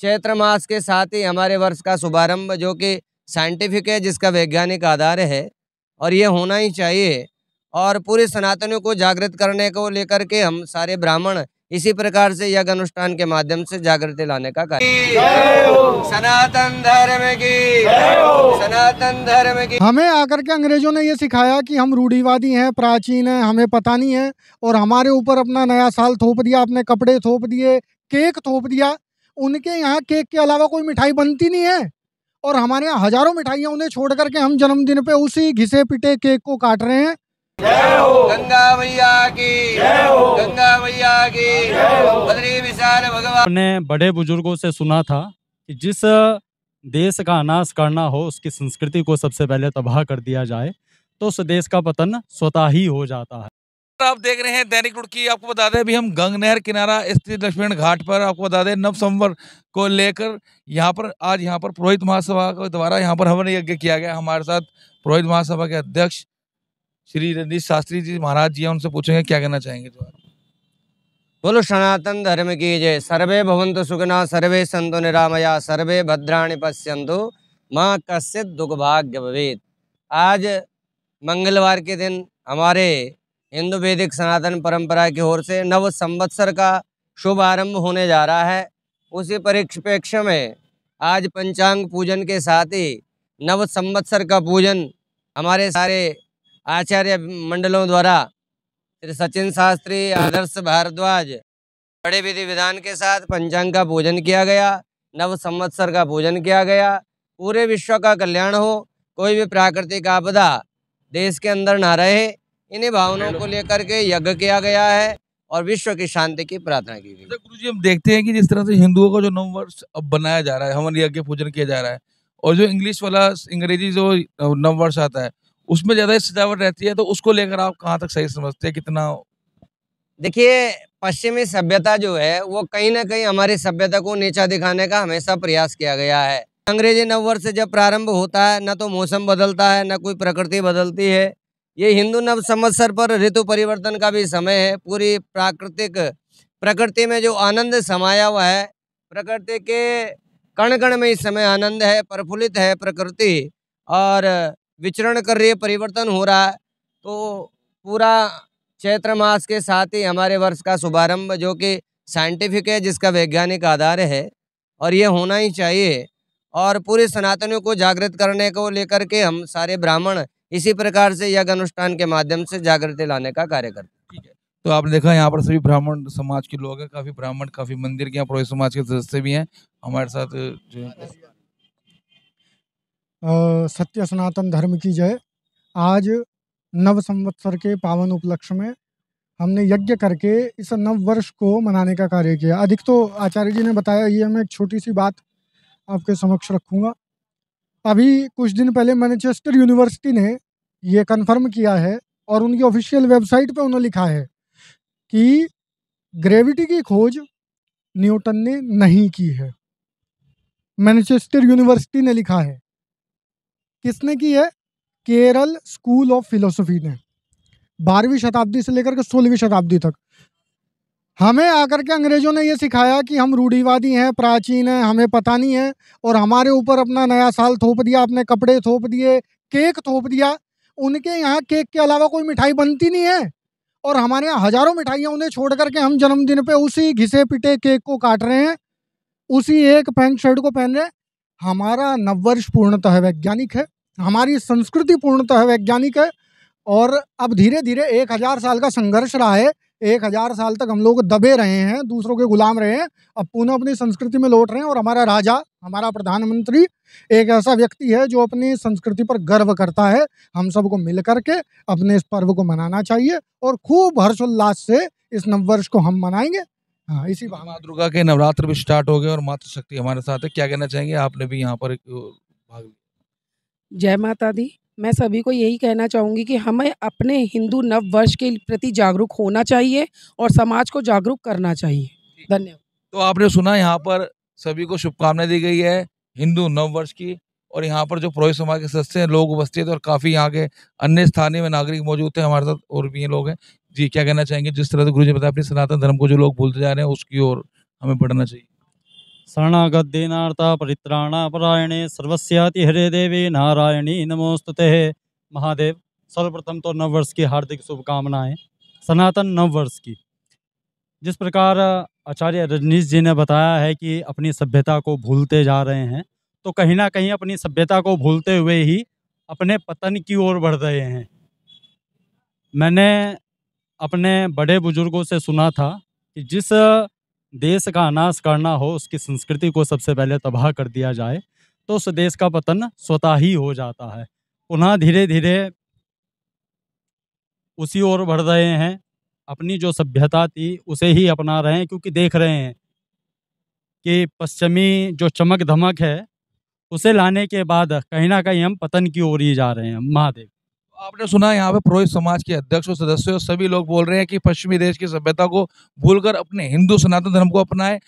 चैत्र मास के साथ ही हमारे वर्ष का शुभारंभ जो कि साइंटिफिक है जिसका वैज्ञानिक आधार है और ये होना ही चाहिए और पूरे सनातनों को जागृत करने को लेकर के हम सारे ब्राह्मण इसी प्रकार से यज्ञ अनुष्ठान के माध्यम से जागृति लाने का कार्य सनातन धर्म की सनातन धर्म की हमें आकर के अंग्रेजों ने ये सिखाया कि हम रूढ़ीवादी हैं प्राचीन हैं हमें पता नहीं है और हमारे ऊपर अपना नया साल थोप दिया अपने कपड़े थोप दिए केक थोप दिया उनके यहाँ केक के अलावा कोई मिठाई बनती नहीं है और हमारे यहाँ हजारों मिठाइयाँ उन्हें छोड़ करके हम जन्मदिन पे उसी घिसे पिटे केक को काट रहे हैं गंगा की गंगा की विशाल भगवान ने बड़े बुजुर्गों से सुना था कि जिस देश का अनाश करना हो उसकी संस्कृति को सबसे पहले तबाह कर दिया जाए तो उस देश का पतन स्वतः ही हो जाता है तो आप देख रहे हैं दैनिक रुड़की आपको बता दें अभी हम गंग नहर किनारा स्थित लक्ष्मण घाट पर आपको बता दें नव संवर को लेकर यहाँ पर आज यहाँ पर पुरोहित महासभा के द्वारा यहाँ पर हवन यज्ञ किया गया हमारे साथ पुरोहित महासभा के अध्यक्ष श्री रंजीत शास्त्री जी महाराज जी हैं उनसे पूछेंगे क्या कहना चाहेंगे बोलो सनातन धर्म की जय सर्वे भवंतु सुगना सर्वे संतो निरामया सर्वे भद्राणी पश्यंतु माँ कश्य दुख भाग्य भवेद आज मंगलवार के दिन हमारे हिंदू वैदिक सनातन परंपरा की ओर से नव संवत्सर का शुभ आरंभ होने जा रहा है उसी परिप्रेक्ष्य में आज पंचांग पूजन के साथ ही नव संवत्सर का पूजन हमारे सारे आचार्य मंडलों द्वारा श्री सचिन शास्त्री आदर्श भारद्वाज बड़े विधि विधान के साथ पंचांग का पूजन किया गया नव संवत्सर का पूजन किया गया पूरे विश्व का कल्याण हो कोई भी प्राकृतिक आपदा देश के अंदर ना रहे इन्हीं भावनाओं को लेकर के यज्ञ किया गया है और विश्व की शांति की प्रार्थना की गई अच्छा, गुरु जी हम देखते हैं कि जिस तरह से हिंदुओं का जो नव वर्ष अब बनाया जा रहा है हमारे यज्ञ पूजन किया जा रहा है और जो इंग्लिश वाला अंग्रेजी जो नव वर्ष आता है उसमें ज्यादा सजावट रहती है तो उसको लेकर आप कहाँ तक सही समझते हैं कितना देखिए पश्चिमी सभ्यता जो है वो कहीं ना कहीं हमारी सभ्यता को नीचा दिखाने का हमेशा प्रयास किया गया है अंग्रेजी नववर्ष जब प्रारंभ होता है न तो मौसम बदलता है न कोई प्रकृति बदलती है ये हिंदू नव संवत्सर पर ऋतु परिवर्तन का भी समय है पूरी प्राकृतिक प्रकृति में जो आनंद समाया हुआ है प्रकृति के कण कण में इस समय आनंद है प्रफुल्लित है प्रकृति और विचरण कर रही है परिवर्तन हो रहा है तो पूरा चैत्र मास के साथ ही हमारे वर्ष का शुभारंभ जो कि साइंटिफिक है जिसका वैज्ञानिक आधार है और ये होना ही चाहिए और पूरे सनातनियों को जागृत करने को लेकर के हम सारे ब्राह्मण इसी प्रकार से यज्ञ अनुष्ठान के माध्यम से जागृति लाने का कार्य करते हैं तो आपने देखा यहाँ पर सभी ब्राह्मण समाज के लोग हैं काफी ब्राह्मण काफी मंदिर के यहाँ समाज के सदस्य भी हैं हमारे साथ जो सत्य सनातन धर्म की जय आज नव संवत्सर के पावन उपलक्ष्य में हमने यज्ञ करके इस नव वर्ष को मनाने का कार्य किया अधिक तो आचार्य जी ने बताया ये मैं एक छोटी सी बात आपके समक्ष रखूंगा अभी कुछ दिन पहले मैनचेस्टर यूनिवर्सिटी ने ये कंफर्म किया है और उनकी ऑफिशियल वेबसाइट पे उन्होंने लिखा है कि ग्रेविटी की खोज न्यूटन ने नहीं की है मैनचेस्टर यूनिवर्सिटी ने लिखा है किसने की है केरल स्कूल ऑफ फिलोसफी ने बारहवीं शताब्दी से लेकर के सोलहवीं शताब्दी तक हमें आकर के अंग्रेजों ने यह सिखाया कि हम रूढ़ीवादी हैं प्राचीन हैं हमें पता नहीं है और हमारे ऊपर अपना नया साल थोप दिया अपने कपड़े थोप दिए केक थोप दिया उनके यहाँ केक के अलावा कोई मिठाई बनती नहीं है और हमारे यहाँ हजारों मिठाइयाँ उन्हें छोड़ करके हम जन्मदिन पे उसी घिसे पिटे केक को काट रहे हैं उसी एक पैंट शर्ट को पहन रहे हैं हमारा नववर्ष पूर्णतः वैज्ञानिक है हमारी संस्कृति पूर्णतः वैज्ञानिक है और अब धीरे धीरे एक हज़ार साल का संघर्ष रहा है एक हज़ार साल तक हम लोग दबे रहे हैं दूसरों के गुलाम रहे हैं अब पुनः अपनी संस्कृति में लौट रहे हैं और हमारा राजा हमारा प्रधानमंत्री एक ऐसा व्यक्ति है जो अपनी संस्कृति पर गर्व करता है हम सबको मिल करके अपने इस पर्व को मनाना चाहिए और खूब हर्षोल्लास से इस नववर्ष को हम मनाएंगे हाँ इसी माँ दुर्गा के नवरात्र भी स्टार्ट हो गए और मातृ शक्ति हमारे साथ है क्या कहना चाहेंगे आपने भी यहाँ पर भाग जय माता दी मैं सभी को यही कहना चाहूँगी कि हमें अपने हिंदू नववर्ष के प्रति जागरूक होना चाहिए और समाज को जागरूक करना चाहिए धन्यवाद तो आपने सुना यहाँ पर सभी को शुभकामनाएं दी गई है हिंदू नववर्ष की और यहाँ पर जो पुरोहित समाज के सदस्य हैं लोग उपस्थित और काफ़ी यहाँ के अन्य स्थानीय में नागरिक मौजूद थे हमारे साथ और भी ये लोग हैं जी क्या कहना चाहेंगे जिस तरह से गुरु जी बताया अपने सनातन धर्म को जो लोग भूलते जा रहे हैं उसकी ओर हमें बढ़ना चाहिए शरणागत दीनार्ता परित्राणा परायणे सर्वस्याति हरे देवी नारायणी नमोस्तुते महादेव सर्वप्रथम तो नववर्ष की हार्दिक शुभकामनाएं सनातन नववर्ष की जिस प्रकार आचार्य रजनीश जी ने बताया है कि अपनी सभ्यता को भूलते जा रहे हैं तो कहीं ना कहीं अपनी सभ्यता को भूलते हुए ही अपने पतन की ओर बढ़ रहे हैं मैंने अपने बड़े बुजुर्गों से सुना था कि जिस देश का अनाश करना हो उसकी संस्कृति को सबसे पहले तबाह कर दिया जाए तो उस देश का पतन स्वतः ही हो जाता है पुनः धीरे धीरे उसी ओर बढ़ रहे हैं अपनी जो सभ्यता थी उसे ही अपना रहे हैं क्योंकि देख रहे हैं कि पश्चिमी जो चमक धमक है उसे लाने के बाद कहीं ना कहीं हम पतन की ओर ही जा रहे हैं महादेव आपने सुना यहाँ पे पुरोहित समाज के अध्यक्ष और सदस्य सभी लोग बोल रहे हैं कि पश्चिमी देश की सभ्यता को भूलकर अपने हिंदू सनातन धर्म को अपनाएं